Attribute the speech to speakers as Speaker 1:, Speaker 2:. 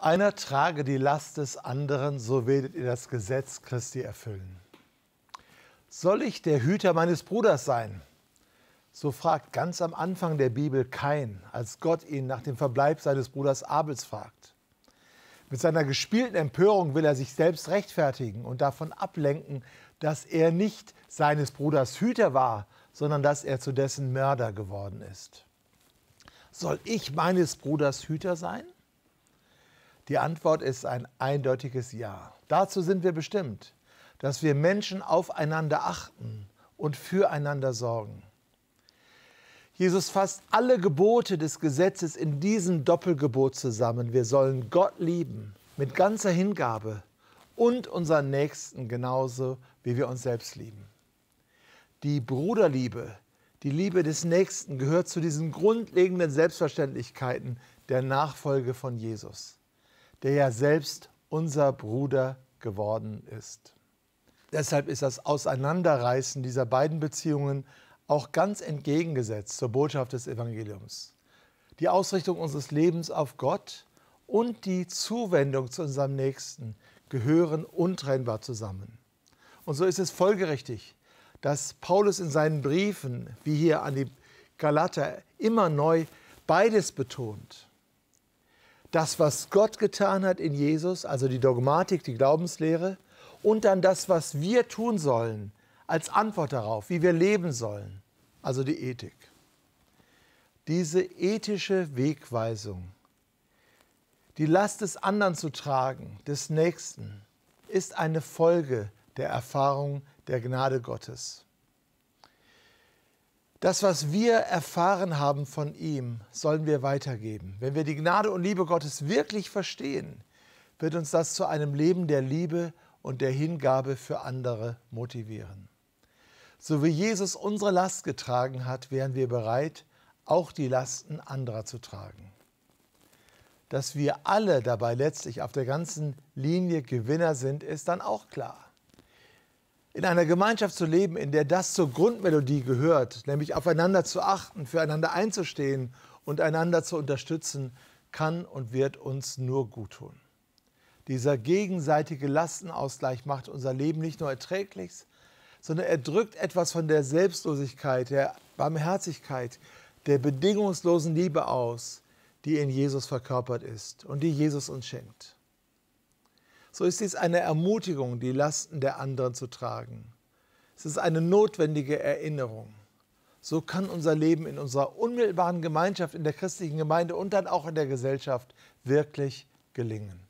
Speaker 1: Einer trage die Last des anderen, so werdet ihr das Gesetz Christi erfüllen. Soll ich der Hüter meines Bruders sein? So fragt ganz am Anfang der Bibel Kain, als Gott ihn nach dem Verbleib seines Bruders Abels fragt. Mit seiner gespielten Empörung will er sich selbst rechtfertigen und davon ablenken, dass er nicht seines Bruders Hüter war, sondern dass er zu dessen Mörder geworden ist. Soll ich meines Bruders Hüter sein? Die Antwort ist ein eindeutiges Ja. Dazu sind wir bestimmt, dass wir Menschen aufeinander achten und füreinander sorgen. Jesus fasst alle Gebote des Gesetzes in diesem Doppelgebot zusammen. Wir sollen Gott lieben mit ganzer Hingabe und unseren Nächsten genauso, wie wir uns selbst lieben. Die Bruderliebe, die Liebe des Nächsten gehört zu diesen grundlegenden Selbstverständlichkeiten der Nachfolge von Jesus der ja selbst unser Bruder geworden ist. Deshalb ist das Auseinanderreißen dieser beiden Beziehungen auch ganz entgegengesetzt zur Botschaft des Evangeliums. Die Ausrichtung unseres Lebens auf Gott und die Zuwendung zu unserem Nächsten gehören untrennbar zusammen. Und so ist es folgerichtig, dass Paulus in seinen Briefen, wie hier an die Galater, immer neu beides betont das, was Gott getan hat in Jesus, also die Dogmatik, die Glaubenslehre, und dann das, was wir tun sollen, als Antwort darauf, wie wir leben sollen, also die Ethik. Diese ethische Wegweisung, die Last des anderen zu tragen, des Nächsten, ist eine Folge der Erfahrung der Gnade Gottes. Das, was wir erfahren haben von ihm, sollen wir weitergeben. Wenn wir die Gnade und Liebe Gottes wirklich verstehen, wird uns das zu einem Leben der Liebe und der Hingabe für andere motivieren. So wie Jesus unsere Last getragen hat, wären wir bereit, auch die Lasten anderer zu tragen. Dass wir alle dabei letztlich auf der ganzen Linie Gewinner sind, ist dann auch klar in einer Gemeinschaft zu leben, in der das zur Grundmelodie gehört, nämlich aufeinander zu achten, füreinander einzustehen und einander zu unterstützen, kann und wird uns nur gut tun. Dieser gegenseitige Lastenausgleich macht unser Leben nicht nur erträglich, sondern er drückt etwas von der Selbstlosigkeit, der Barmherzigkeit, der bedingungslosen Liebe aus, die in Jesus verkörpert ist und die Jesus uns schenkt so ist dies eine Ermutigung, die Lasten der anderen zu tragen. Es ist eine notwendige Erinnerung. So kann unser Leben in unserer unmittelbaren Gemeinschaft, in der christlichen Gemeinde und dann auch in der Gesellschaft wirklich gelingen.